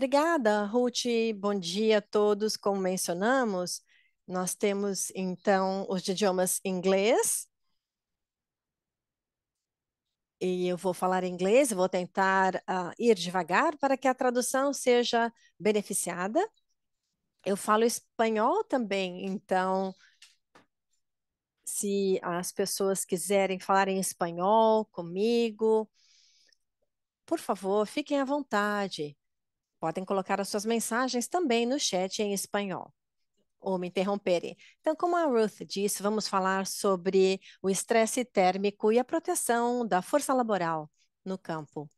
Obrigada, Ruth. Bom dia a todos. Como mencionamos, nós temos então os idiomas inglês. E eu vou falar inglês, vou tentar uh, ir devagar para que a tradução seja beneficiada. Eu falo espanhol também, então, se as pessoas quiserem falar em espanhol comigo, por favor, fiquem à vontade. Podem colocar as suas mensagens também no chat em espanhol ou me interromperem. Então, como a Ruth disse, vamos falar sobre o estresse térmico e a proteção da força laboral no campo.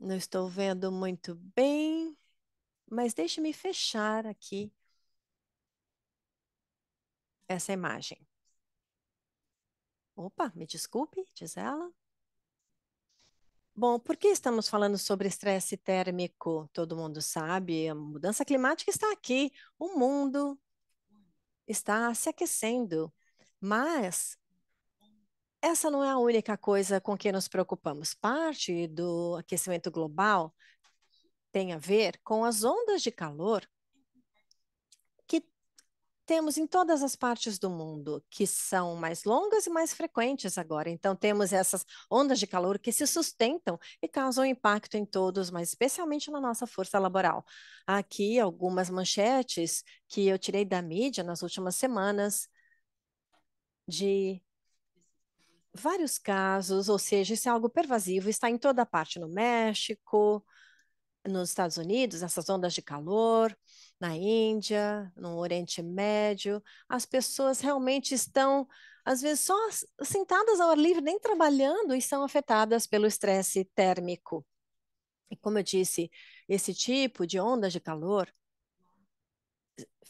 Não estou vendo muito bem, mas deixe-me fechar aqui essa imagem. Opa, me desculpe, diz ela. Bom, por que estamos falando sobre estresse térmico? Todo mundo sabe, a mudança climática está aqui, o mundo está se aquecendo, mas essa não é a única coisa com que nos preocupamos. Parte do aquecimento global tem a ver com as ondas de calor temos em todas as partes do mundo, que são mais longas e mais frequentes agora. Então, temos essas ondas de calor que se sustentam e causam impacto em todos, mas especialmente na nossa força laboral. Aqui, algumas manchetes que eu tirei da mídia nas últimas semanas de vários casos, ou seja, isso é algo pervasivo, está em toda parte no México, nos Estados Unidos, essas ondas de calor, na Índia, no Oriente Médio, as pessoas realmente estão, às vezes, só sentadas ao ar livre, nem trabalhando, e são afetadas pelo estresse térmico. E como eu disse, esse tipo de ondas de calor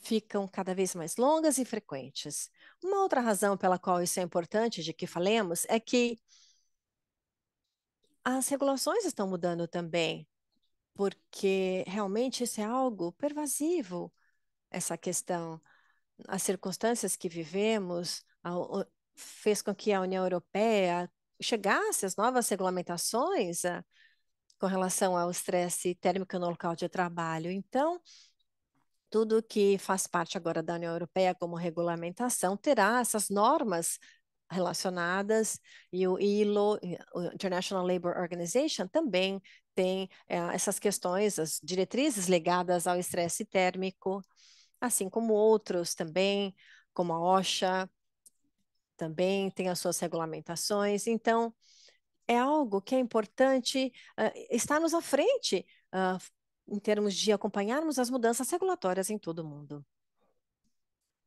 ficam cada vez mais longas e frequentes. Uma outra razão pela qual isso é importante de que falemos é que as regulações estão mudando também porque realmente isso é algo pervasivo, essa questão. As circunstâncias que vivemos a, fez com que a União Europeia chegasse às novas regulamentações a, ah, com relação ao estresse térmico no local de trabalho. Então, tudo que faz parte agora da União Europeia como regulamentação terá essas normas relacionadas e o ILO, International Labour Organization, também tem é, essas questões, as diretrizes ligadas ao estresse térmico, assim como outros também, como a OSHA, também tem as suas regulamentações. Então, é algo que é importante uh, estarmos à frente uh, em termos de acompanharmos as mudanças regulatórias em todo o mundo.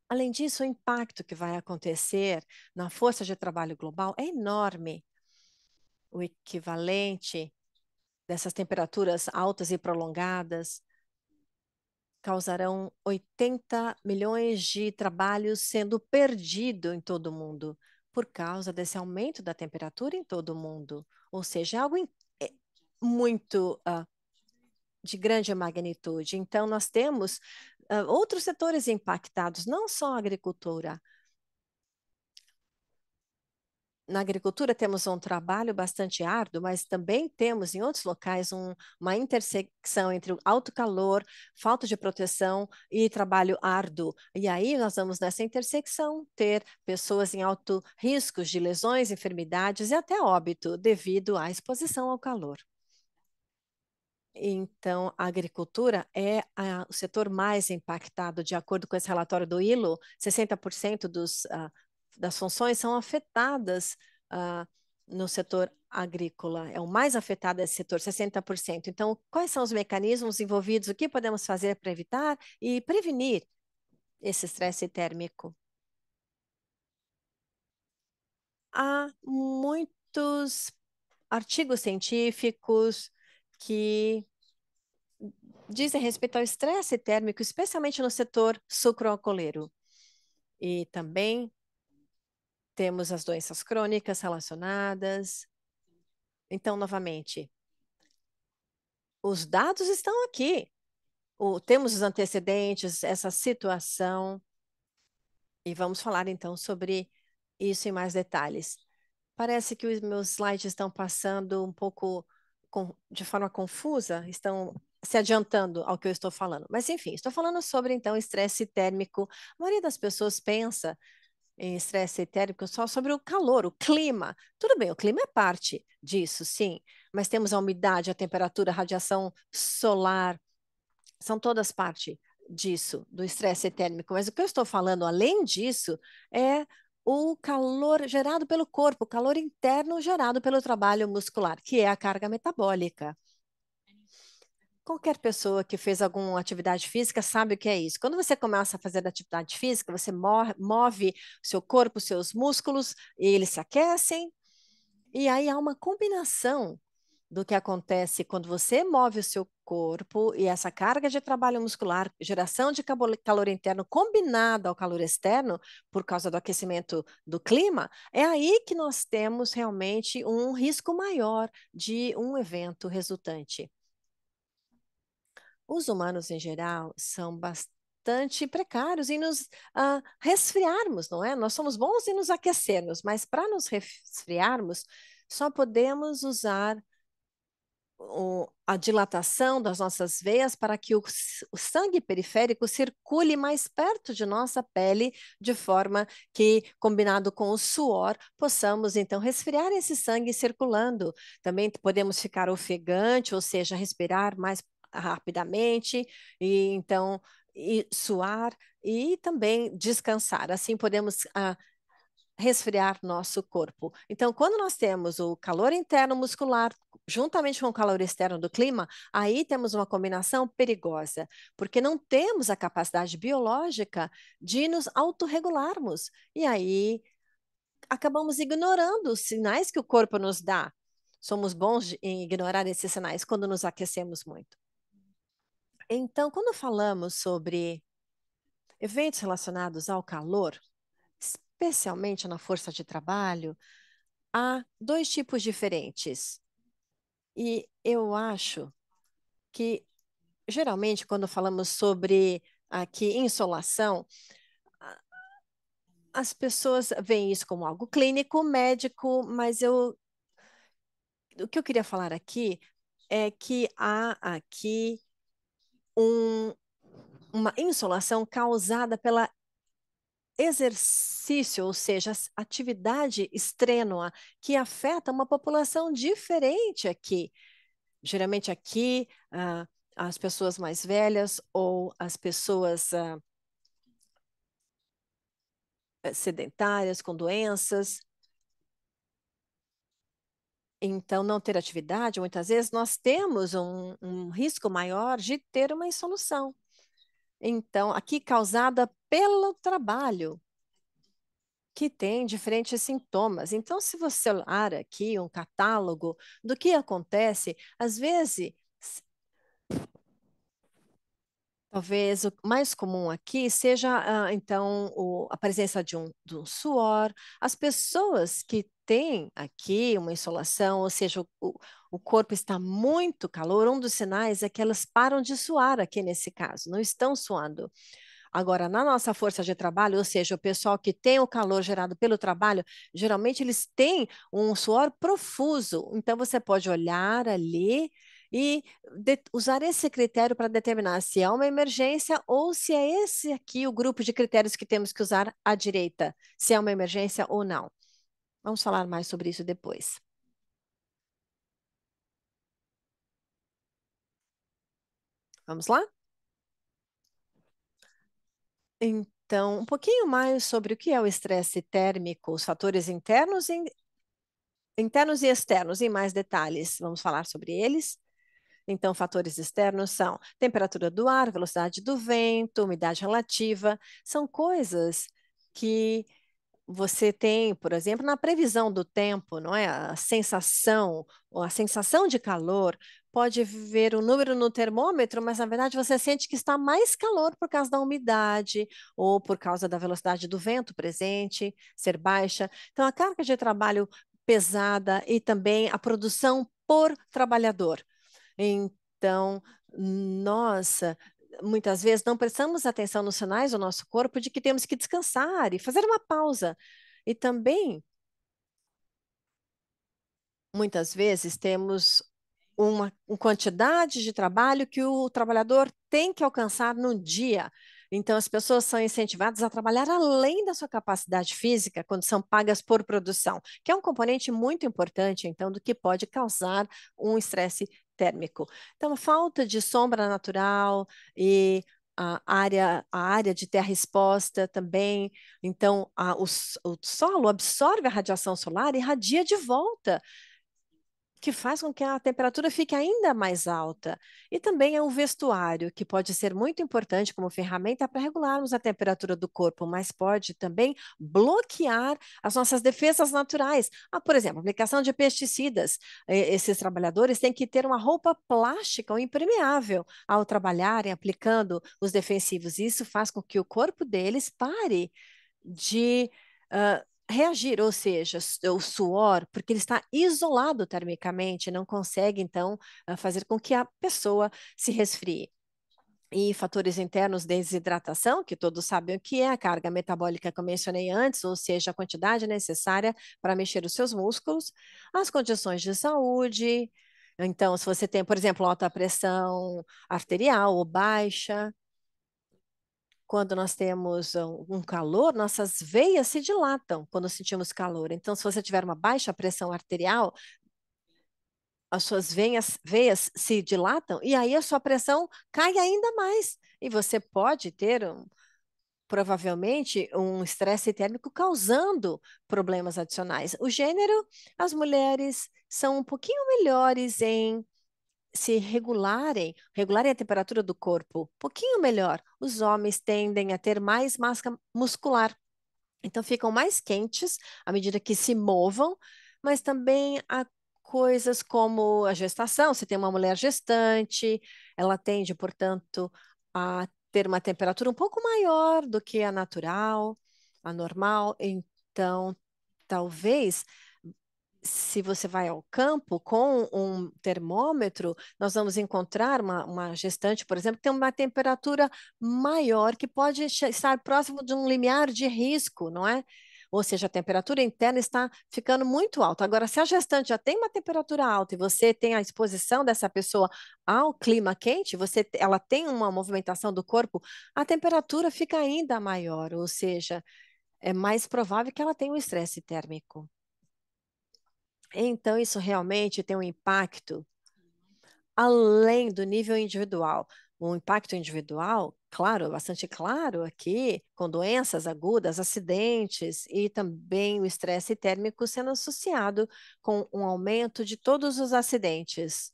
Além disso, o impacto que vai acontecer na força de trabalho global é enorme. O equivalente dessas temperaturas altas e prolongadas causarão 80 milhões de trabalhos sendo perdido em todo o mundo por causa desse aumento da temperatura em todo o mundo, ou seja, é algo é muito uh, de grande magnitude. Então, nós temos uh, outros setores impactados, não só a agricultura, na agricultura temos um trabalho bastante árduo, mas também temos em outros locais um, uma intersecção entre o alto calor, falta de proteção e trabalho árduo. E aí nós vamos nessa intersecção ter pessoas em alto risco de lesões, enfermidades e até óbito devido à exposição ao calor. Então, a agricultura é a, o setor mais impactado, de acordo com esse relatório do ILO, 60% dos uh, das funções são afetadas uh, no setor agrícola. É o mais afetado é esse setor, 60%. Então, quais são os mecanismos envolvidos? O que podemos fazer para evitar e prevenir esse estresse térmico? Há muitos artigos científicos que dizem respeito ao estresse térmico, especialmente no setor sucroalcooleiro. E também temos as doenças crônicas relacionadas. Então, novamente, os dados estão aqui. O, temos os antecedentes, essa situação. E vamos falar então sobre isso em mais detalhes. Parece que os meus slides estão passando um pouco com, de forma confusa, estão se adiantando ao que eu estou falando. Mas enfim, estou falando sobre então estresse térmico. A maioria das pessoas pensa estresse etérico só sobre o calor, o clima. Tudo bem, o clima é parte disso, sim, mas temos a umidade, a temperatura, a radiação solar, são todas parte disso, do estresse térmico. Mas o que eu estou falando, além disso, é o calor gerado pelo corpo, o calor interno gerado pelo trabalho muscular, que é a carga metabólica. Qualquer pessoa que fez alguma atividade física sabe o que é isso. Quando você começa a fazer atividade física, você move seu corpo, seus músculos, e eles se aquecem. E aí há uma combinação do que acontece quando você move o seu corpo e essa carga de trabalho muscular, geração de calor interno combinada ao calor externo, por causa do aquecimento do clima, é aí que nós temos realmente um risco maior de um evento resultante os humanos em geral são bastante precários em nos uh, resfriarmos, não é? Nós somos bons em nos aquecermos, mas para nos resfriarmos, só podemos usar o, a dilatação das nossas veias para que o, o, sangue periférico circule mais perto de nossa pele, de forma que, combinado com o suor, possamos então resfriar esse sangue circulando. Também podemos ficar ofegante, ou seja, respirar mais rapidamente, e então e suar e também descansar. Assim podemos ah, resfriar nosso corpo. Então, quando nós temos o calor interno muscular juntamente com o calor externo do clima, aí temos uma combinação perigosa, porque não temos a capacidade biológica de nos autorregularmos. E aí acabamos ignorando os sinais que o corpo nos dá. Somos bons em ignorar esses sinais quando nos aquecemos muito. Então, quando falamos sobre eventos relacionados ao calor, especialmente na força de trabalho, há dois tipos diferentes. E eu acho que, geralmente, quando falamos sobre aqui insolação, as pessoas veem isso como algo clínico, médico, mas eu o que eu queria falar aqui é que há aqui um, uma insolação causada pela exercício, ou seja, atividade estrênua, que afeta uma população diferente aqui. Geralmente aqui, uh, as pessoas mais velhas ou as pessoas uh, sedentárias, com doenças, então, não ter atividade, muitas vezes, nós temos um, um risco maior de ter uma insolução. Então, aqui causada pelo trabalho, que tem diferentes sintomas. Então, se você olhar aqui um catálogo do que acontece, às vezes, talvez o mais comum aqui seja, ah, então, a presença de um, de um suor, as pessoas que tem aqui uma insolação, ou seja, o, o corpo está muito calor, um dos sinais é que elas param de suar aqui nesse caso, não estão suando. Agora, na nossa força de trabalho, ou seja, o pessoal que tem o calor gerado pelo trabalho, geralmente eles têm um suor profuso. Então, você pode olhar ali e usar esse critério para determinar se é uma emergência ou se é esse aqui o grupo de critérios que temos que usar à direita, se é uma emergência ou não. Vamos falar mais sobre isso depois. Vamos lá? Então, um pouquinho mais sobre o que é o estresse térmico, os fatores internos e, internos e externos, em mais detalhes. Vamos falar sobre eles. Então, fatores externos são temperatura do ar, velocidade do vento, umidade relativa, são coisas que você tem, por exemplo, na previsão do tempo, não é? A sensação ou a sensação de calor pode ver o número no termômetro, mas na verdade você sente que está mais calor por causa da umidade ou por causa da velocidade do vento presente ser baixa. Então a carga de trabalho pesada e também a produção por trabalhador. Então, nossa, muitas vezes não prestamos atenção nos sinais do nosso corpo de que temos que descansar e fazer uma pausa. E também, muitas vezes, temos uma, uma quantidade de trabalho que o trabalhador tem que alcançar no dia. Então, as pessoas são incentivadas a trabalhar além da sua capacidade física quando são pagas por produção, que é um componente muito importante, então, do que pode causar um estresse térmico. Então, a falta de sombra natural e a área, a área de terra exposta também. Então, a, o, o, solo absorve a radiação solar e irradia de volta que faz com que a temperatura fique ainda mais alta. E também é um vestuário, que pode ser muito importante como ferramenta para regularmos a temperatura do corpo, mas pode também bloquear as nossas defesas naturais. Ah, por exemplo, aplicação de pesticidas. Esses trabalhadores têm que ter uma roupa plástica ou impermeável ao trabalharem, aplicando os defensivos. Isso faz com que o corpo deles pare de. Uh, reagir, ou seja, o suor, porque ele está isolado termicamente, não consegue, então, ah, fazer com que a pessoa se resfrie e fatores internos de desidratação, que todos sabem o que é, a carga metabólica que eu mencionei antes, ou seja, a quantidade necessária para mexer os seus músculos, as condições de saúde. Então, se você tem, por exemplo, alta pressão arterial ou baixa, quando nós temos ah, um calor, nossas veias se dilatam quando sentimos calor. Então, se você tiver uma baixa pressão arterial, as suas veias, veias se dilatam e aí a sua pressão cai ainda mais. E você pode ter, um, provavelmente, um estresse térmico causando problemas adicionais. O gênero, as mulheres são um pouquinho melhores em se regularem, regularem a temperatura do corpo um pouquinho melhor, os homens tendem a ter mais massa muscular. Então ficam mais quentes à medida que se movam, mas também há coisas como a gestação, se tem uma mulher gestante, ela tende, portanto, a ter uma temperatura um pouco maior do que a natural, a normal, então talvez se você vai ao campo com um termômetro, nós vamos encontrar uma, uma gestante, por exemplo, que tem uma temperatura maior, que pode estar próximo de um limiar de risco, não é? Ou seja, a temperatura interna está ficando muito alta. Agora, se a gestante já tem uma temperatura alta e você tem a exposição dessa pessoa ao clima quente, você, ela tem uma movimentação do corpo, a temperatura fica ainda maior, ou seja, é mais provável que ela tenha um estresse térmico. Então, isso realmente tem um impacto além do nível individual. Um impacto individual, claro, bastante claro aqui, com doenças agudas, acidentes e também o estresse térmico sendo associado com um aumento de todos os acidentes,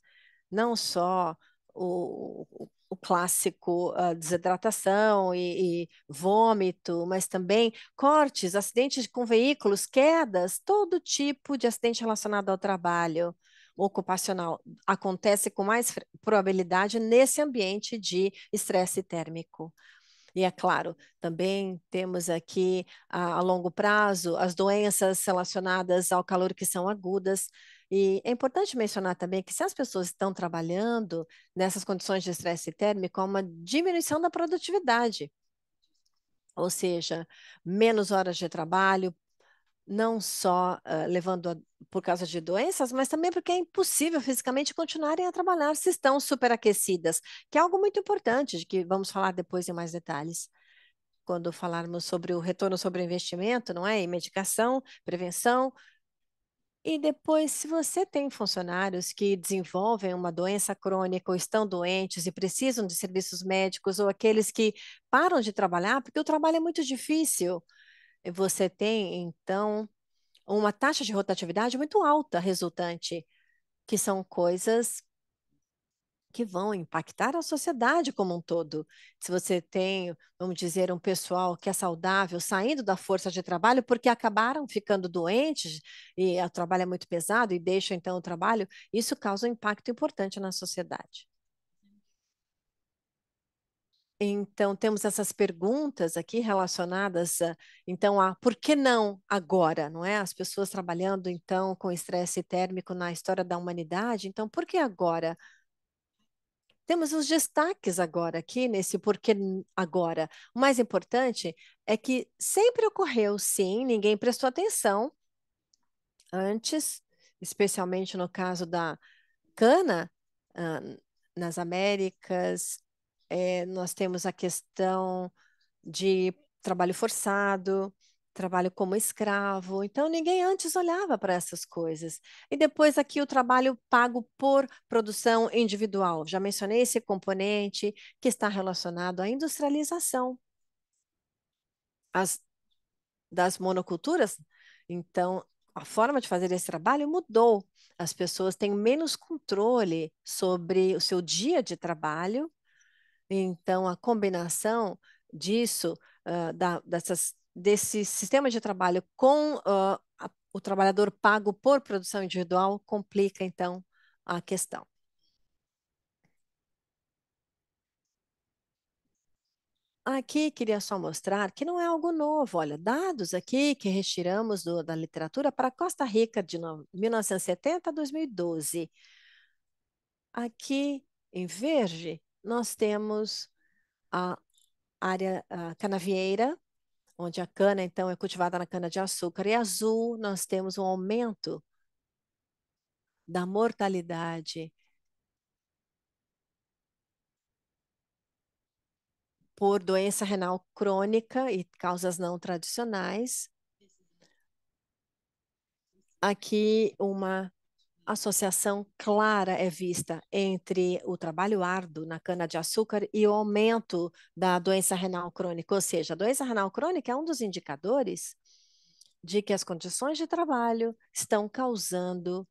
não só o, o clássico uh, desidratação e, e, vômito, mas também cortes, acidentes com veículos, quedas, todo tipo de acidente relacionado ao trabalho ocupacional acontece com mais probabilidade nesse ambiente de estresse térmico. E é claro, também temos aqui a, a longo prazo as doenças relacionadas ao calor que são agudas. E é importante mencionar também que se as pessoas estão trabalhando nessas condições de estresse térmico, há uma diminuição da produtividade ou seja, menos horas de trabalho, não só uh, levando a, por causa de doenças, mas também porque é impossível fisicamente continuarem a trabalhar se estão superaquecidas, que é algo muito importante, de que vamos falar depois em mais detalhes. Quando falarmos sobre o retorno sobre investimento, não é? E medicação, prevenção, e depois, se você tem funcionários que desenvolvem uma doença crônica ou estão doentes e precisam de serviços médicos, ou aqueles que param de trabalhar porque o trabalho é muito difícil, você tem, então, uma taxa de rotatividade muito alta resultante, que são coisas que vão impactar a sociedade como um todo. Se você tem, vamos dizer, um pessoal que é saudável saindo da força de trabalho porque acabaram ficando doentes e o trabalho é muito pesado e deixam então o trabalho, isso causa um impacto importante na sociedade. Então, temos essas perguntas aqui relacionadas, então, a por que não agora, não é? As pessoas trabalhando, então, com estresse térmico na história da humanidade, então, por que agora? Temos os destaques agora aqui nesse por que agora. O mais importante é que sempre ocorreu, sim, ninguém prestou atenção antes, especialmente no caso da cana, ah, nas Américas, é, nós temos a questão de trabalho forçado, trabalho como escravo. Então, ninguém antes olhava para essas coisas. E depois aqui o trabalho pago por produção individual. Já mencionei esse componente que está relacionado à industrialização As, das monoculturas. Então, a forma de fazer esse trabalho mudou. As pessoas têm menos controle sobre o seu dia de trabalho então, a combinação disso, uh, da, dessas, desse sistema de trabalho com uh, a, o trabalhador pago por produção individual, complica, então, a questão. Aqui queria só mostrar que não é algo novo. Olha, dados aqui que retiramos do, da literatura para Costa Rica de no, 1970 a 2012. Aqui em verde nós temos a área a canavieira, onde a cana, então, é cultivada na cana-de-açúcar. E azul, nós temos um aumento da mortalidade por doença renal crônica e causas não tradicionais. Aqui, uma associação clara é vista entre o trabalho árduo na cana-de-açúcar e o aumento da doença renal crônica. Ou seja, a doença renal crônica é um dos indicadores de que as condições de trabalho estão causando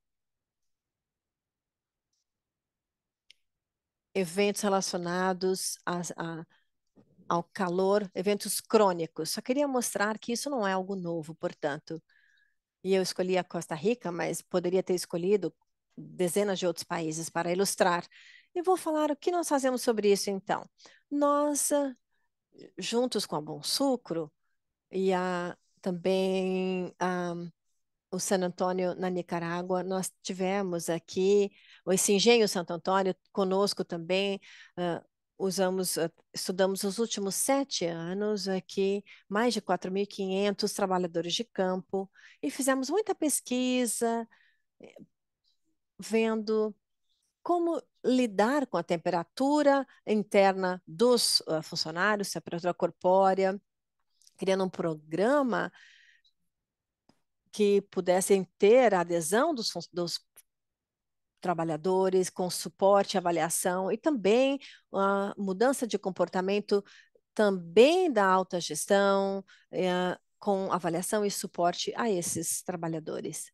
eventos relacionados a, a, ao calor, eventos crônicos. Só queria mostrar que isso não é algo novo, portanto e eu escolhi a Costa Rica, mas poderia ter escolhido dezenas de outros países para ilustrar. E vou falar o que nós fazemos sobre isso então. Nós, ah, juntos com a Bom Sucro e a, também a, o San Antônio na Nicarágua, nós tivemos aqui esse engenho Santo Antônio conosco também, uh, usamos, ah, estudamos os últimos sete anos aqui, mais de 4.500 trabalhadores de campo, e fizemos muita pesquisa, eh, vendo como lidar com a temperatura interna dos ah, funcionários, temperatura corpórea, criando um programa que pudessem ter a adesão dos, dos trabalhadores, com suporte, avaliação e também a mudança de comportamento também da alta gestão, é, com avaliação e suporte a esses trabalhadores.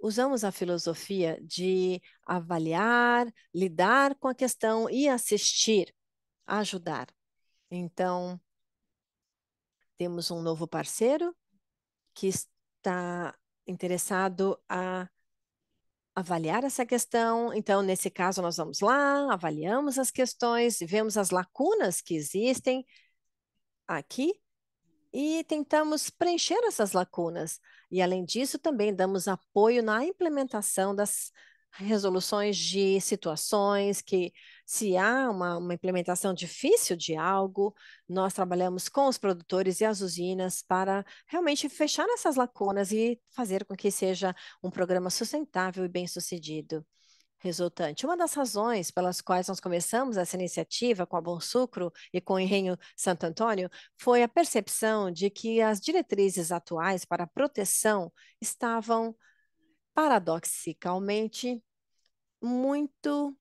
Usamos a filosofia de avaliar, lidar com a questão e assistir, ajudar. Então, temos um novo parceiro que está interessado a avaliar essa questão. Então, nesse caso, nós vamos lá, avaliamos as questões, vemos as lacunas que existem aqui e tentamos preencher essas lacunas. E, além disso, também damos apoio na implementação das resoluções de situações que se há uma, uma, implementação difícil de algo, nós trabalhamos com os produtores e as usinas para realmente fechar essas lacunas e fazer com que seja um programa sustentável e bem-sucedido. Resultante, uma das razões pelas quais nós começamos essa iniciativa com a Bom Sucro e com o Enrenho Santo Antônio foi a percepção de que as diretrizes atuais para a proteção estavam paradoxicalmente muito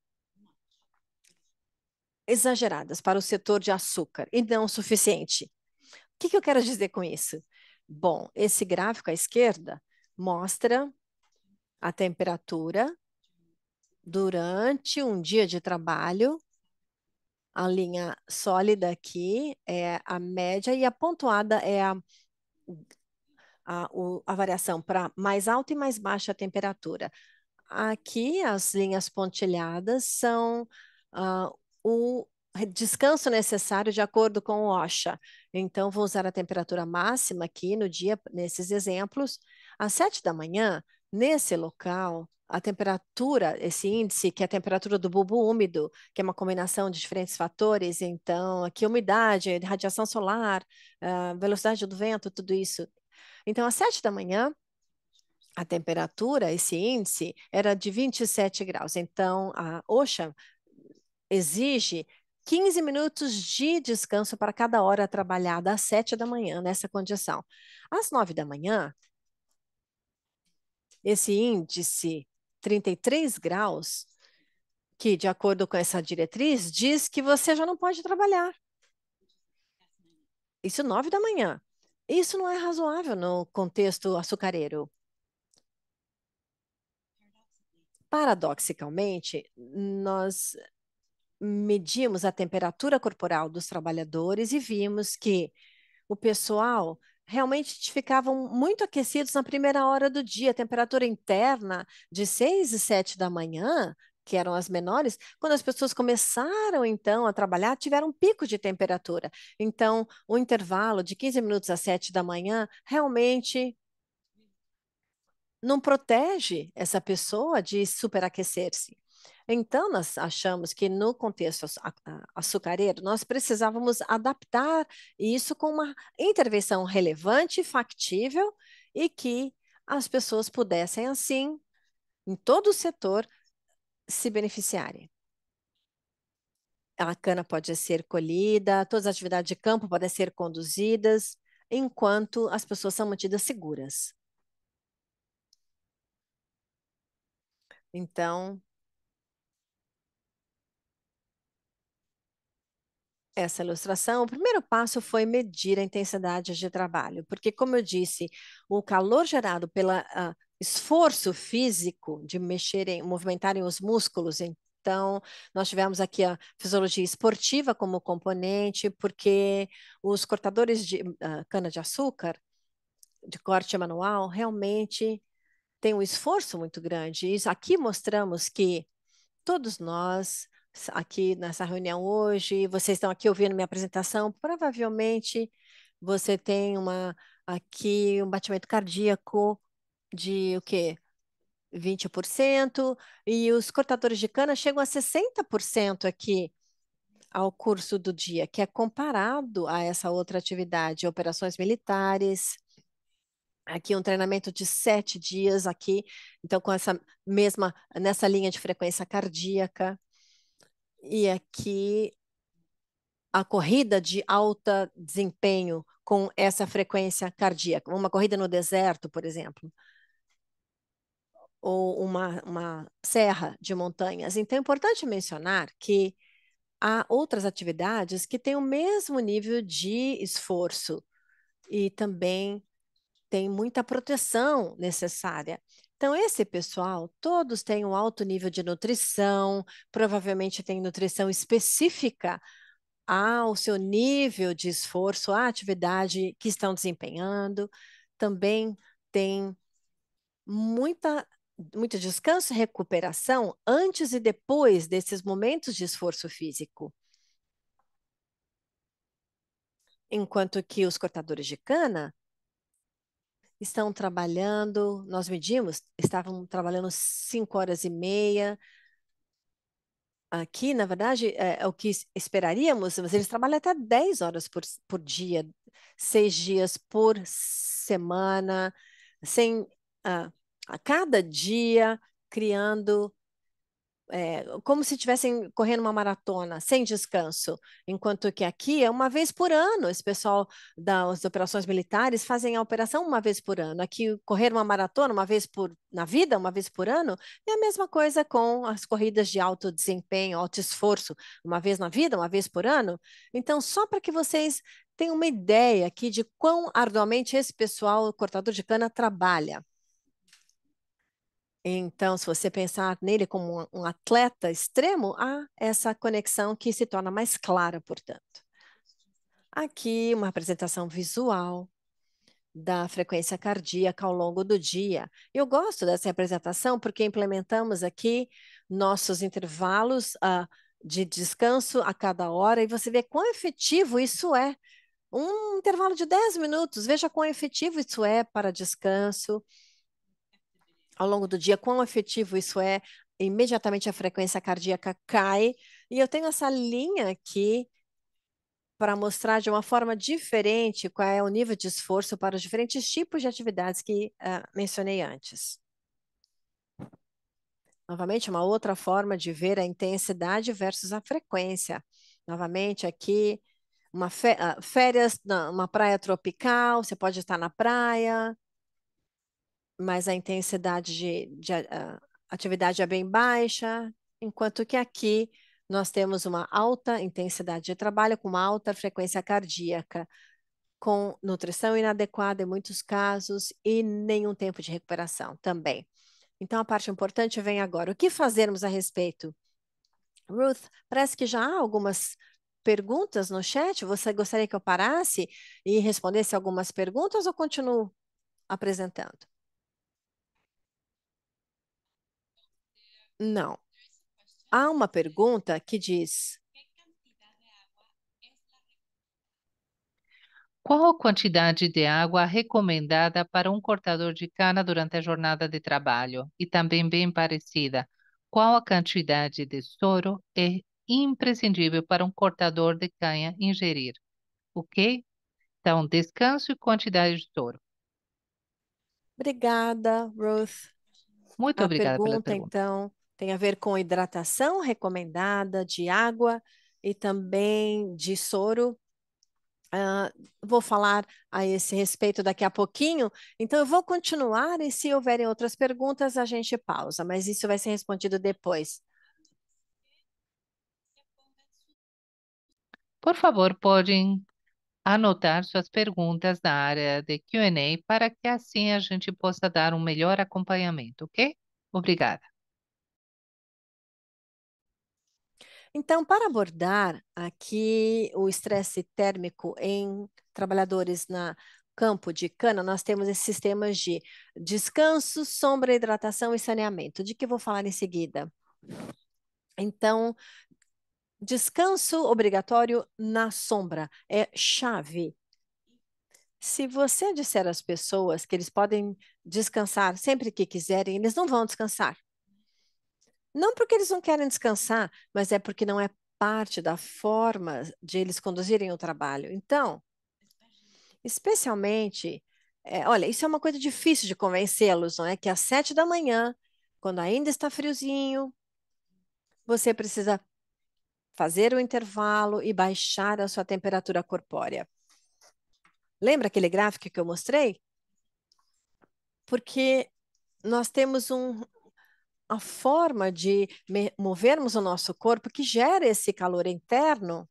exageradas para o setor de açúcar e não o suficiente. O que, que eu quero dizer com isso? Bom, esse gráfico à esquerda mostra a temperatura durante um dia de trabalho. A linha sólida aqui é a média e a pontuada é a, a, a variação para mais alta e mais baixa temperatura. Aqui, as linhas pontilhadas são ah, o descanso necessário de acordo com o OSHA. Então, vou usar a temperatura máxima aqui no dia, nesses exemplos. Às sete da manhã, nesse local, a temperatura, esse índice, que é a temperatura do bulbo úmido, que é uma combinação de diferentes fatores, então, aqui umidade, radiação solar, ah, velocidade do vento, tudo isso. Então, às sete da manhã, a temperatura, esse índice, era de 27 graus. Então, a OSHA exige 15 minutos de descanso para cada hora trabalhada às 7 da manhã, nessa condição. Às 9 da manhã, esse índice 33 graus, que de acordo com essa diretriz, diz que você já não pode trabalhar. Isso 9 da manhã. Isso não é razoável no contexto açucareiro. Paradoxicalmente, nós medimos a temperatura corporal dos trabalhadores e vimos que o pessoal realmente ficavam muito aquecidos na primeira hora do dia, a temperatura interna de 6 e 7 da manhã, que eram as menores, quando as pessoas começaram então a trabalhar, tiveram um pico de temperatura. Então, o intervalo de 15 minutos às 7 da manhã realmente não protege essa pessoa de superaquecer-se. Então, nós achamos que no contexto açucareiro, nós precisávamos adaptar isso com uma intervenção relevante, factível e que as pessoas pudessem, assim, em todo o setor, se beneficiarem. A cana pode ser colhida, todas as atividades de campo podem ser conduzidas, enquanto as pessoas são mantidas seguras. Então, essa ilustração, o primeiro passo foi medir a intensidade de trabalho, porque, como eu disse, o calor gerado pelo ah, esforço físico de mexerem, movimentarem os músculos, então, nós tivemos aqui a fisiologia esportiva como componente, porque os cortadores de uh, cana-de-açúcar, de corte manual, realmente têm um esforço muito grande. E aqui mostramos que todos nós aqui nessa reunião hoje, vocês estão aqui ouvindo minha apresentação, provavelmente você tem uma aqui um batimento cardíaco de o quê? 20% e os cortadores de cana chegam a 60% aqui ao curso do dia, que é comparado a essa outra atividade, operações militares, aqui um treinamento de sete dias aqui, então com essa mesma, nessa linha de frequência cardíaca. E aqui a corrida de alta desempenho com essa frequência cardíaca, uma corrida no deserto, por exemplo, ou uma, uma serra de montanhas. Então, é importante mencionar que há outras atividades que têm o mesmo nível de esforço e também tem muita proteção necessária. Então, esse pessoal, todos têm um alto nível de nutrição, provavelmente tem nutrição específica ao seu nível de esforço, à atividade que estão desempenhando, também tem muita, muito descanso e recuperação antes e depois desses momentos de esforço físico. Enquanto que os cortadores de cana estão trabalhando, nós medimos, estavam trabalhando cinco horas e meia. Aqui, na verdade, é, é o que esperaríamos, mas eles trabalham até 10 horas por, por dia, seis dias por semana, sem a, ah, a cada dia criando é, como se estivessem correndo uma maratona sem descanso, enquanto que aqui é uma vez por ano. Esse pessoal das operações militares fazem a operação uma vez por ano. Aqui correr uma maratona uma vez por na vida, uma vez por ano, é a mesma coisa com as corridas de alto desempenho, alto esforço, uma vez na vida, uma vez por ano. Então, só para que vocês tenham uma ideia aqui de quão arduamente esse pessoal cortador de cana trabalha. Então, se você pensar nele como um atleta extremo, há essa conexão que se torna mais clara, portanto. Aqui, uma apresentação visual da frequência cardíaca ao longo do dia. Eu gosto dessa apresentação porque implementamos aqui nossos intervalos uh, de descanso a cada hora e você vê quão efetivo isso é. Um intervalo de 10 minutos, veja quão efetivo isso é para descanso ao longo do dia, quão efetivo isso é, imediatamente a frequência cardíaca cai. E eu tenho essa linha aqui para mostrar de uma forma diferente qual é o nível de esforço para os diferentes tipos de atividades que uh, mencionei antes. Novamente, uma outra forma de ver a intensidade versus a frequência. Novamente, aqui, uma ah, férias, uma praia tropical, você pode estar na praia, mas a intensidade de, de ah, atividade é bem baixa, enquanto que aqui nós temos uma alta intensidade de trabalho com uma alta frequência cardíaca, com nutrição inadequada em muitos casos e nenhum tempo de recuperação também. Então a parte importante vem agora. O que fazermos a respeito? Ruth, parece que já há algumas perguntas no chat. Você gostaria que eu parasse e respondesse algumas perguntas ou continuo apresentando? Não. Há uma pergunta que diz: Qual a quantidade de água recomendada para um cortador de cana durante a jornada de trabalho? E também bem parecida, qual a quantidade de soro é imprescindível para um cortador de canha ingerir? Ok? Então, descanso e quantidade de soro. Obrigada, Ruth. Muito a obrigada pergunta, pela pergunta. Então, tem a ver com hidratação recomendada de água e também de soro. Uh, vou falar a esse respeito daqui a pouquinho, então eu vou continuar e se houverem outras perguntas, a gente pausa, mas isso vai ser respondido depois. Por favor, podem anotar suas perguntas na área de Q&A para que assim a gente possa dar um melhor acompanhamento, ok? Obrigada. Então, para abordar aqui o estresse térmico em trabalhadores na campo de cana, nós temos esses sistemas de descanso, sombra, hidratação e saneamento, de que vou falar em seguida. Então, descanso obrigatório na sombra é chave. Se você disser às pessoas que eles podem descansar sempre que quiserem, eles não vão descansar. Não porque eles não querem descansar, mas é porque não é parte da forma de eles conduzirem o trabalho. Então, especialmente, é, olha, isso é uma coisa difícil de convencê-los, não é? Que às sete da manhã, quando ainda está friozinho, você precisa fazer o intervalo e baixar a sua temperatura corpórea. Lembra aquele gráfico que eu mostrei? Porque nós temos um, a forma de movermos o nosso corpo que gera esse calor interno.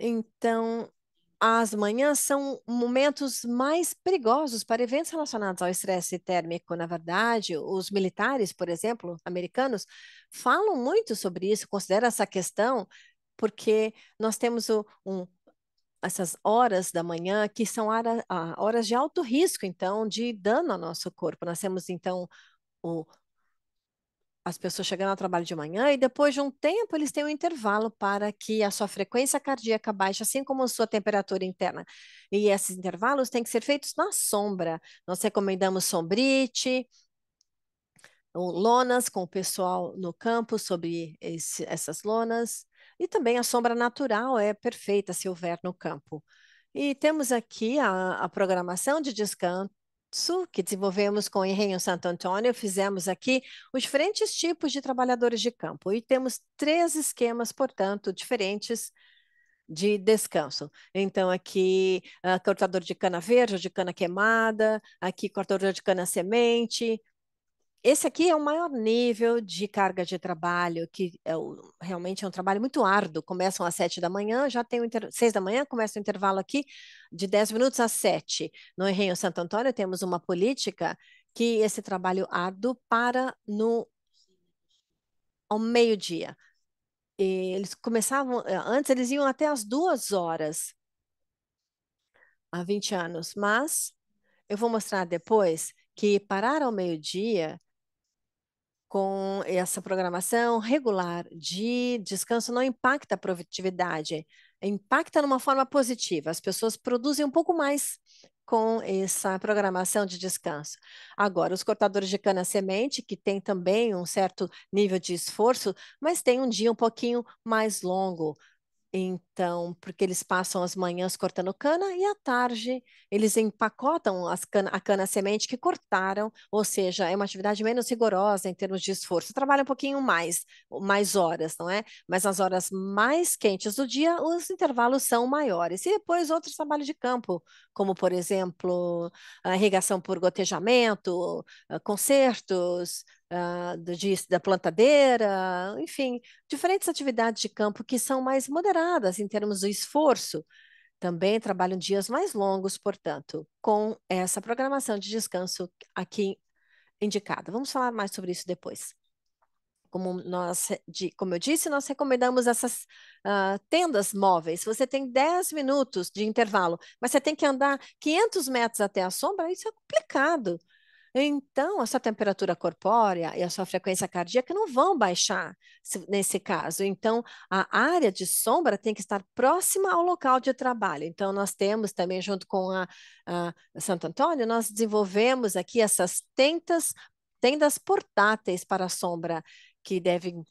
Então, as manhãs são momentos mais perigosos para eventos relacionados ao estresse térmico. Na verdade, os militares, por exemplo, americanos, falam muito sobre isso, consideram essa questão, porque nós temos o, um, essas horas da manhã que são ah, horas de alto risco, então, de dano ao nosso corpo. Nós temos, então, as pessoas chegando ao trabalho de manhã e depois de um tempo eles têm um intervalo para que a sua frequência cardíaca baixe, assim como a sua temperatura interna. E esses intervalos têm que ser feitos na sombra. Nós recomendamos sombrite, lonas com o pessoal no campo sobre esse, essas lonas. E também a sombra natural é perfeita se houver no campo. E temos aqui a, a programação de descanso que desenvolvemos com o Engenho Santo Antônio, fizemos aqui os diferentes tipos de trabalhadores de campo e temos três esquemas, portanto, diferentes de descanso. Então, aqui, uh, cortador de cana verde, de cana queimada, aqui, cortador de cana semente, esse aqui é o maior nível de carga de trabalho, que é o, realmente é um trabalho muito árduo. Começam às sete da manhã, já tem o intervalo, seis da manhã, começa o intervalo aqui de dez minutos às sete. No Engenho Santo Antônio temos uma política que esse trabalho árduo para no ao meio-dia. Eles começavam, eh, antes eles iam até às duas horas, há 20 anos, mas eu vou mostrar depois que parar ao meio-dia com essa programação regular de descanso não impacta a produtividade, impacta numa forma positiva. As pessoas produzem um pouco mais com essa programação de descanso. Agora, os cortadores de cana semente, que tem também um certo nível de esforço, mas tem um dia um pouquinho mais longo, então, porque eles passam as manhãs cortando cana e à tarde eles empacotam cana, a cana-semente que cortaram, ou seja, é uma atividade menos rigorosa em termos de esforço. Trabalha um pouquinho mais, mais horas, não é? Mas nas horas mais quentes do dia, os intervalos são maiores. E depois outros trabalhos de campo, como, por exemplo, irrigação por gotejamento, ah, consertos uh, de, da plantadeira, enfim, diferentes atividades de campo que são mais moderadas em termos do esforço. Também trabalham dias mais longos, portanto, com essa programação de descanso aqui indicada. Vamos falar mais sobre isso depois. Como, nós, de, como eu disse, nós recomendamos essas uh, tendas móveis. Você tem 10 minutos de intervalo, mas você tem que andar 500 metros até a sombra, isso é complicado. Então, a sua temperatura corpórea e a sua frequência cardíaca não vão baixar nesse caso. Então, a área de sombra tem que estar próxima ao local de trabalho. Então, nós temos também, junto com a, a Santo Antônio, nós desenvolvemos aqui essas tentas, tendas portáteis para a sombra, que devem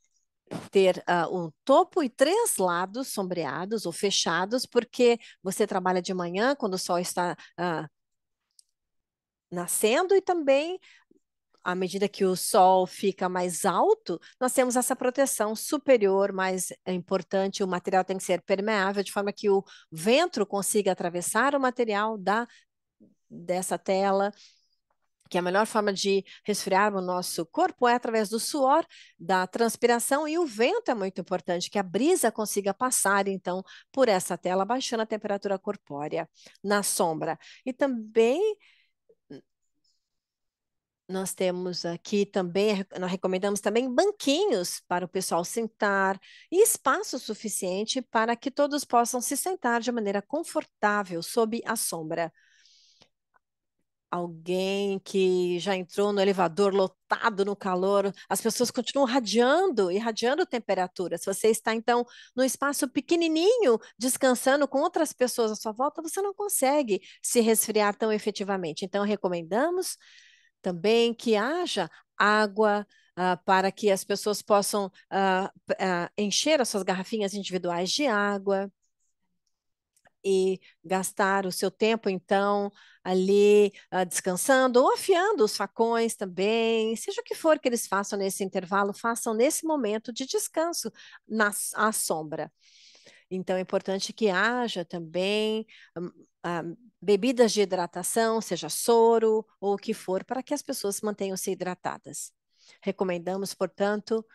ter uh, um topo e três lados sombreados ou fechados, porque você trabalha de manhã, quando o sol está uh, nascendo e também à medida que o sol fica mais alto, nós temos essa proteção superior mais importante. O material tem que ser permeável, de forma que o vento consiga atravessar o material da, dessa tela. Que a melhor forma de resfriar o nosso corpo é através do suor, da transpiração, e o vento é muito importante, que a brisa consiga passar, então, por essa tela, baixando a temperatura corpórea na sombra. E também nós temos aqui também, nós recomendamos também banquinhos para o pessoal sentar e espaço suficiente para que todos possam se sentar de maneira confortável sob a sombra. Alguém que já entrou no elevador lotado no calor, as pessoas continuam radiando irradiando temperatura. Se você está, então, no espaço pequenininho, descansando com outras pessoas à sua volta, você não consegue se resfriar tão efetivamente. Então, recomendamos também que haja água ah, para que as pessoas possam ah, ah, encher as suas garrafinhas individuais de água e gastar o seu tempo, então, ali descansando ou afiando os facões também, seja o que for que eles façam nesse intervalo, façam nesse momento de descanso na, à sombra. Então, é importante que haja também um, um, bebidas de hidratação, seja soro ou o que for, para que as pessoas mantenham-se hidratadas. Recomendamos, portanto,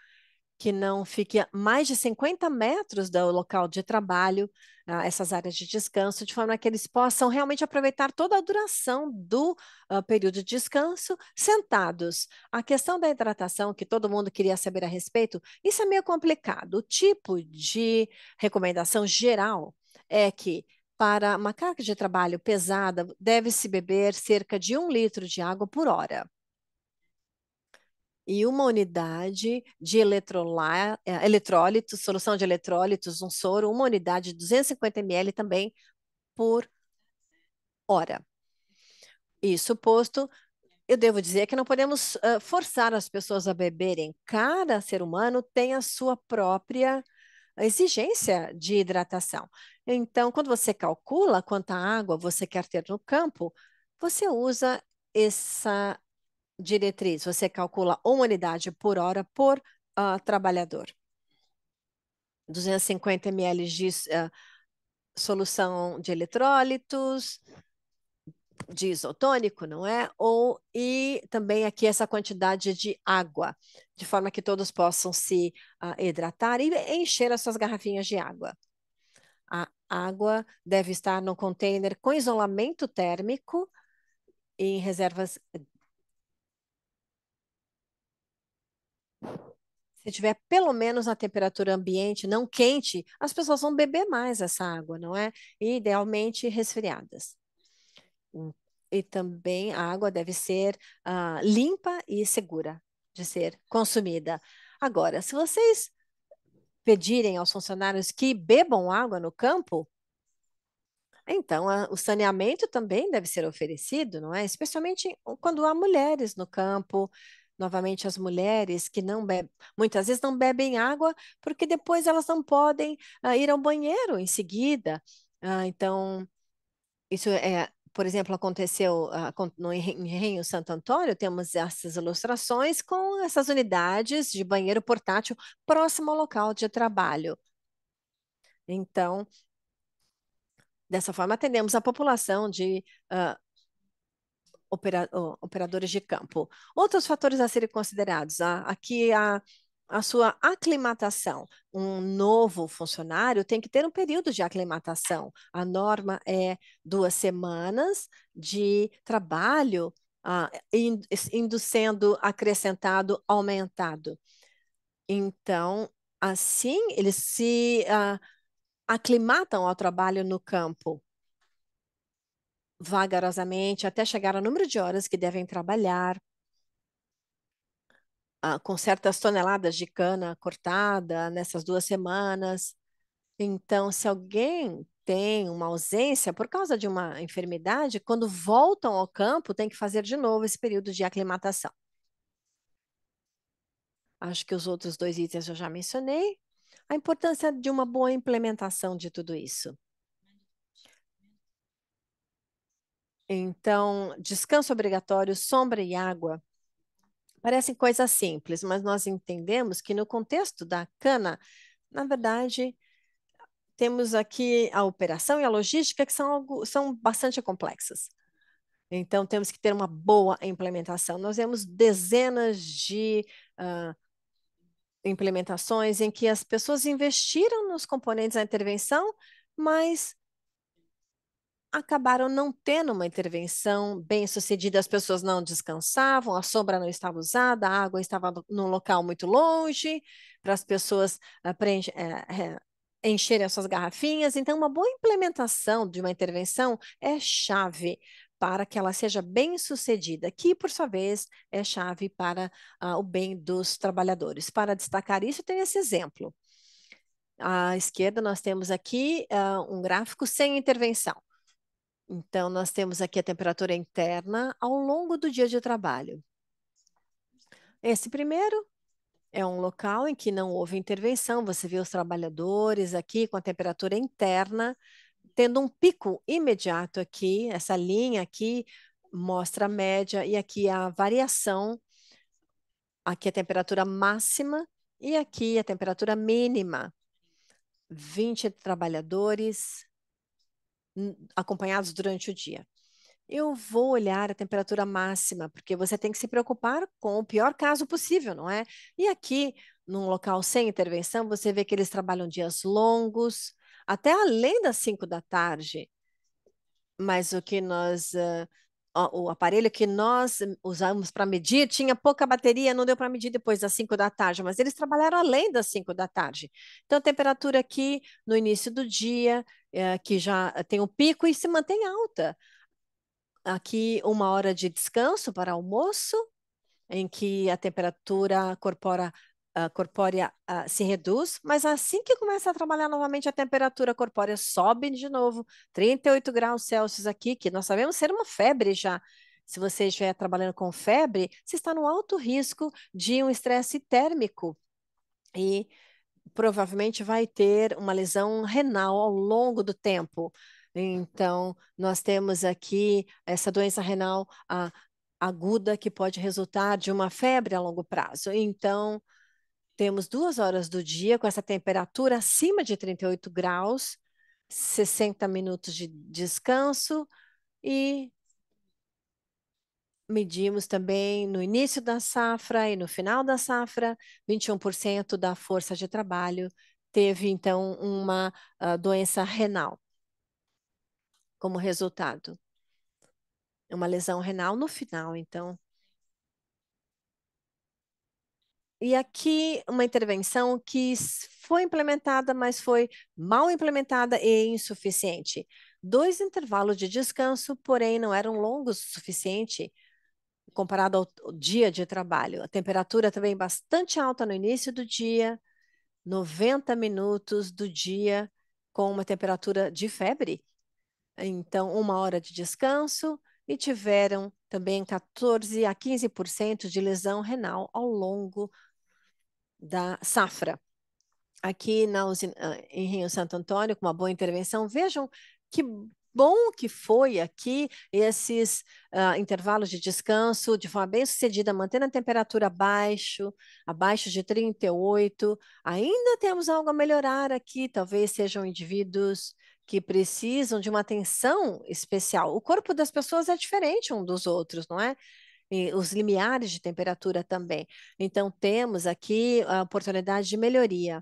que não fique a mais de 50 metros do local de trabalho, ah, essas áreas de descanso, de forma que eles possam realmente aproveitar toda a duração do uh, período de descanso sentados. A questão da hidratação, que todo mundo queria saber a respeito, isso é meio complicado. O tipo de recomendação geral é que para uma carga de trabalho pesada, deve-se beber cerca de um litro de água por hora e uma unidade de é, eletrólito, solução de eletrólitos, um soro, uma unidade de 250 ml também por hora. Isso posto, eu devo dizer que não podemos uh, forçar as pessoas a beberem. Cada ser humano tem a sua própria a exigência de hidratação. Então, quando você calcula quanta água você quer ter no campo, você usa essa diretriz, você calcula uma unidade por hora por uh, trabalhador. 250 ml de uh, solução de eletrólitos, de isotônico, não é? Ou e também aqui essa quantidade de água, de forma que todos possam se uh, hidratar e encher as suas garrafinhas de água. A água deve estar no container com isolamento térmico em reservas. Se tiver pelo menos a temperatura ambiente, não quente, as pessoas vão beber mais essa água, não é? E idealmente resfriadas. E também a água deve ser uh, limpa e segura de ser consumida. Agora, se vocês pedirem aos funcionários que bebam água no campo, então a, ah, o saneamento também deve ser oferecido, não é? Especialmente quando há mulheres no campo, novamente as mulheres que não bebem, muitas vezes não bebem água porque depois elas não podem ah, ir ao banheiro em seguida. Ah, então, isso é por exemplo, aconteceu ah, no Engenho Santo Antônio, temos essas ilustrações com essas unidades de banheiro portátil próximo ao local de trabalho. Então, dessa forma, atendemos a população de uh, operadores de campo. Outros fatores a serem considerados. Ah, aqui a a sua aclimatação. Um novo funcionário tem que ter um período de aclimatação. A norma é duas semanas de trabalho ah, indo sendo acrescentado, aumentado. Então, assim, eles se ah, aclimatam ao trabalho no campo vagarosamente até chegar ao número de horas que devem trabalhar ah, com certas toneladas de cana cortada nessas duas semanas. Então, se alguém tem uma ausência por causa de uma enfermidade, quando voltam ao campo, tem que fazer de novo esse período de aclimatação. Acho que os outros dois itens eu já mencionei. A importância de uma boa implementação de tudo isso. Então, descanso obrigatório, sombra e água Parecem coisas simples, mas nós entendemos que no contexto da cana, na verdade, temos aqui a operação e a logística que são, algo, são bastante complexas. Então, temos que ter uma boa implementação. Nós vemos dezenas de uh, implementações em que as pessoas investiram nos componentes da intervenção, mas acabaram não tendo uma intervenção bem sucedida, as pessoas não descansavam, a sombra não estava usada, a água estava num local muito longe, para as pessoas é, é, encherem as suas garrafinhas. Então, uma boa implementação de uma intervenção é chave para que ela seja bem sucedida, que por sua vez é chave para ah, o bem dos trabalhadores. Para destacar isso, tem esse exemplo. À esquerda, nós temos aqui ah, um gráfico sem intervenção. Então, nós temos aqui a temperatura interna ao longo do dia de trabalho. Esse primeiro é um local em que não houve intervenção. Você vê os trabalhadores aqui com a temperatura interna, tendo um pico imediato aqui. Essa linha aqui mostra a média e aqui a variação. Aqui a temperatura máxima e aqui a temperatura mínima. 20 trabalhadores, acompanhados durante o dia. Eu vou olhar a temperatura máxima, porque você tem que se preocupar com o pior caso possível, não é? E aqui, num local sem intervenção, você vê que eles trabalham dias longos, até além das 5 da tarde. Mas o que nós. Uh, o aparelho que nós usamos para medir tinha pouca bateria, não deu para medir depois das 5 da tarde, mas eles trabalharam além das 5 da tarde. Então, a temperatura aqui no início do dia, é, que já eh, tem o um pico e se mantém alta. Aqui, uma hora de descanso para almoço, em que a temperatura corpora, a ah, corpórea ah, se reduz, mas assim que começa a trabalhar novamente, a temperatura corpórea sobe de novo, 38 graus Celsius aqui, que nós sabemos ser uma febre já. Se você estiver trabalhando com febre, você está no alto risco de um estresse térmico. E provavelmente vai ter uma lesão renal ao longo do tempo. Então, nós temos aqui essa doença renal a, aguda que pode resultar de uma febre a longo prazo. Então, temos duas horas do dia com essa temperatura acima de 38 graus, 60 minutos de descanso e medimos também no início da safra e no final da safra, 21% da força de trabalho teve então uma uh, doença renal como resultado. Uma lesão renal no final, então. E aqui uma intervenção que foi implementada, mas foi mal implementada e insuficiente. Dois intervalos de descanso, porém, não eram longos o suficiente comparado ao dia de trabalho. A temperatura também bastante alta no início do dia, 90 minutos do dia com uma temperatura de febre, então uma hora de descanso e tiveram também 14 a 15% de lesão renal ao longo da safra. Aqui na usina, em Rio Santo Antônio, com uma boa intervenção, vejam que bom que foi aqui esses uh, intervalos de descanso de forma bem sucedida, mantendo a temperatura abaixo, abaixo de 38. Ainda temos algo a melhorar aqui, talvez sejam indivíduos que precisam de uma atenção especial. O corpo das pessoas é diferente um dos outros, não é? E os limiares de temperatura também. Então, temos aqui a oportunidade de melhoria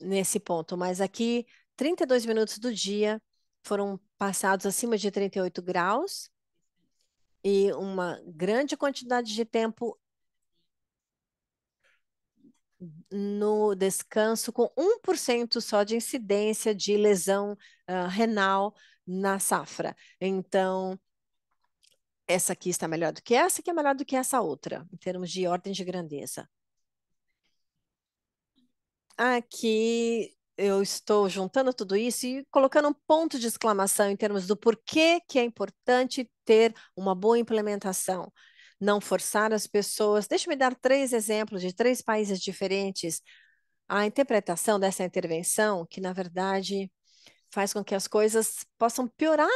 nesse ponto, mas aqui 32 minutos do dia foram passados acima de 38 graus e uma grande quantidade de tempo no descanso, com 1% só de incidência de lesão uh, renal na safra. Então, essa aqui está melhor do que essa, que é melhor do que essa outra, em termos de ordem de grandeza. Aqui eu estou juntando tudo isso e colocando um ponto de exclamação em termos do porquê que é importante ter uma boa implementação. Não forçar as pessoas. Deixa me dar três exemplos de três países diferentes. A interpretação dessa intervenção, que na verdade faz com que as coisas possam piorar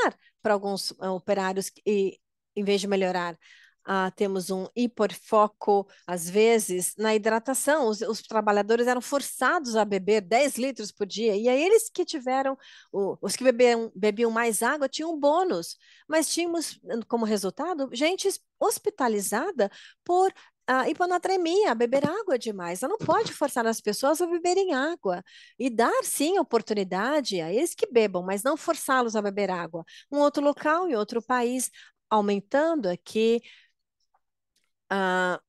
para alguns eh, operários e, em vez de melhorar ah, temos um hiperfoco, às vezes, na hidratação. Os, os, trabalhadores eram forçados a beber 10 litros por dia, e aí eles que tiveram, o, os que bebiam, bebiam mais água tinham um bônus, mas tínhamos como resultado gente hospitalizada por a ah, hiponatremia, beber água demais. Ela não pode forçar as pessoas a beberem água e dar sim oportunidade a eles que bebam, mas não forçá-los a beber água. Um outro local em outro país aumentando aqui é a,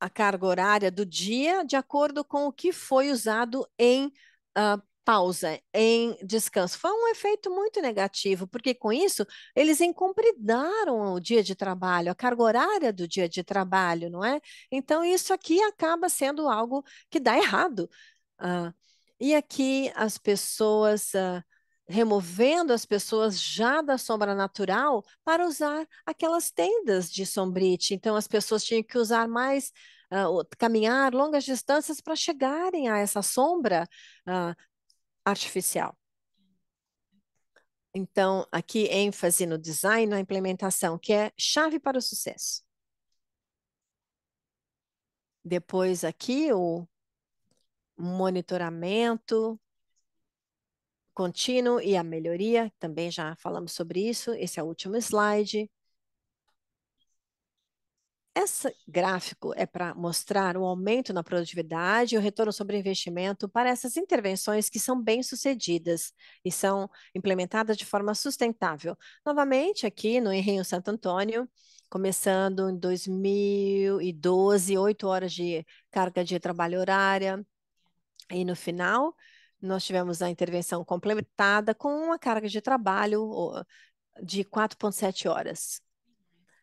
a carga horária do dia de acordo com o que foi usado em uh, pausa, em descanso. Foi um efeito muito negativo, porque com isso eles incompridaram o dia de trabalho, a carga horária do dia de trabalho, não é? Então, isso aqui acaba sendo algo que dá errado. Uh, e aqui as pessoas. Uh, removendo as pessoas já da sombra natural para usar aquelas tendas de sombrite. Então, as pessoas tinham que usar mais, uh, caminhar longas distâncias para chegarem a essa sombra uh, artificial. Então, aqui ênfase no design, na implementação, que é chave para o sucesso. Depois aqui o monitoramento, contínuo e a melhoria, também já falamos sobre isso, esse é o último slide. Esse gráfico é para mostrar o aumento na produtividade e o retorno sobre investimento para essas intervenções que são bem-sucedidas e são implementadas de forma sustentável. Novamente, aqui no Enrinho Santo Antônio, começando em 2012, oito horas de carga de trabalho horária, e no final, nós tivemos a intervenção complementada com uma carga de trabalho de 4,7 horas.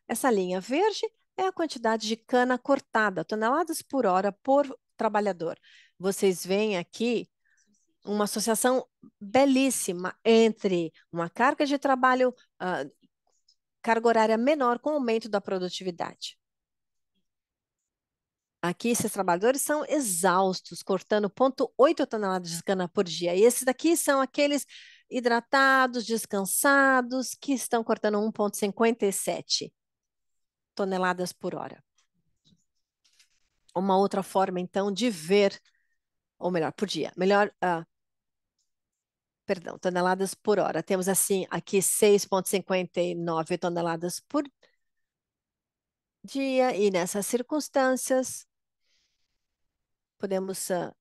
Essa linha verde é a quantidade de cana cortada, toneladas por hora por trabalhador. Vocês veem aqui uma associação belíssima entre uma carga de trabalho, uh, carga horária menor com aumento da produtividade. Aqui, esses trabalhadores são exaustos, cortando 0,8 toneladas de cana por dia. E esses daqui são aqueles hidratados, descansados, que estão cortando 1,57 toneladas por hora. Uma outra forma, então, de ver, ou melhor, por dia, melhor, uh, perdão, toneladas por hora. Temos, assim, aqui 6,59 toneladas por dia, e nessas circunstâncias, podemos ah,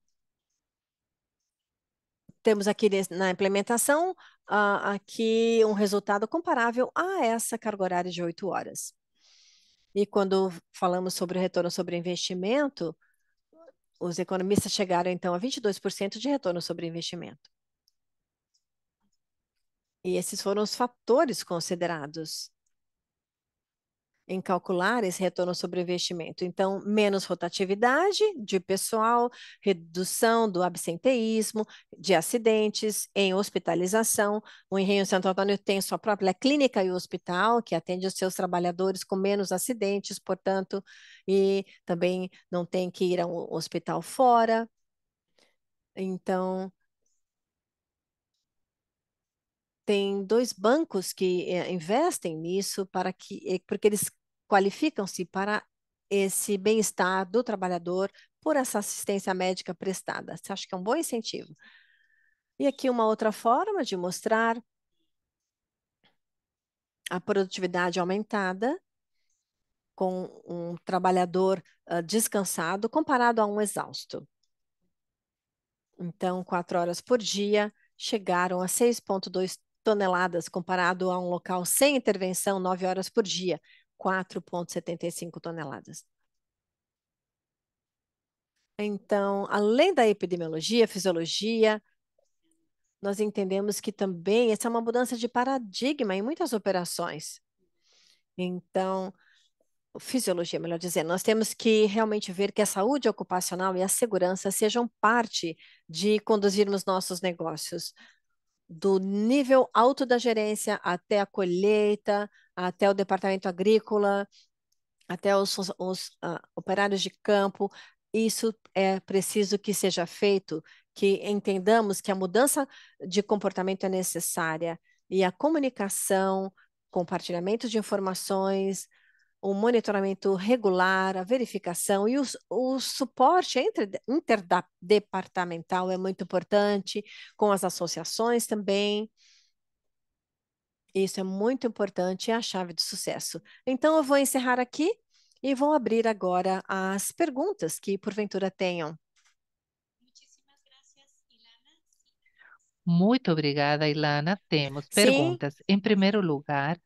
temos aqui na implementação ah, aqui um resultado comparável a essa carga horária de 8 horas. E quando falamos sobre o retorno sobre investimento, os economistas chegaram então a 22% de retorno sobre investimento. E esses foram os fatores considerados em calcular esse retorno sobre investimento. Então, menos rotatividade de pessoal, redução do absenteísmo, de acidentes, em hospitalização. O Engenho Santo Antônio tem sua própria clínica e hospital, que atende os seus trabalhadores com menos acidentes, portanto, e também não tem que ir a um hospital fora. Então, tem dois bancos que eh, investem nisso para que eh, porque eles qualificam-se para esse bem-estar do trabalhador por essa assistência médica prestada. Você acha que é um bom incentivo? E aqui uma outra forma de mostrar a produtividade aumentada com um trabalhador uh, descansado comparado a um exausto. Então, quatro horas por dia chegaram a 6,2 toneladas, comparado a um local sem intervenção 9 horas por dia, 4,75 toneladas. Então, além da epidemiologia, fisiologia, nós entendemos que também essa é uma mudança de paradigma em muitas operações. Então, fisiologia, melhor dizendo, nós temos que realmente ver que a saúde ocupacional e a segurança sejam parte de conduzirmos nossos negócios do nível alto da gerência até a colheita, até o departamento agrícola, até os, os uh, operários de campo. Isso é preciso que seja feito, que entendamos que a mudança de comportamento é necessária e a comunicação, compartilhamento de informações, o monitoramento regular, a verificação e o suporte interdepartamental é muito importante, com as associações também. Isso é muito importante, é a chave do sucesso. Então, eu vou encerrar aqui e vou abrir agora as perguntas que, porventura, tenham. Muito obrigada, Ilana. Temos perguntas. Sim. Em primeiro lugar,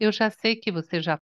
eu já sei que você já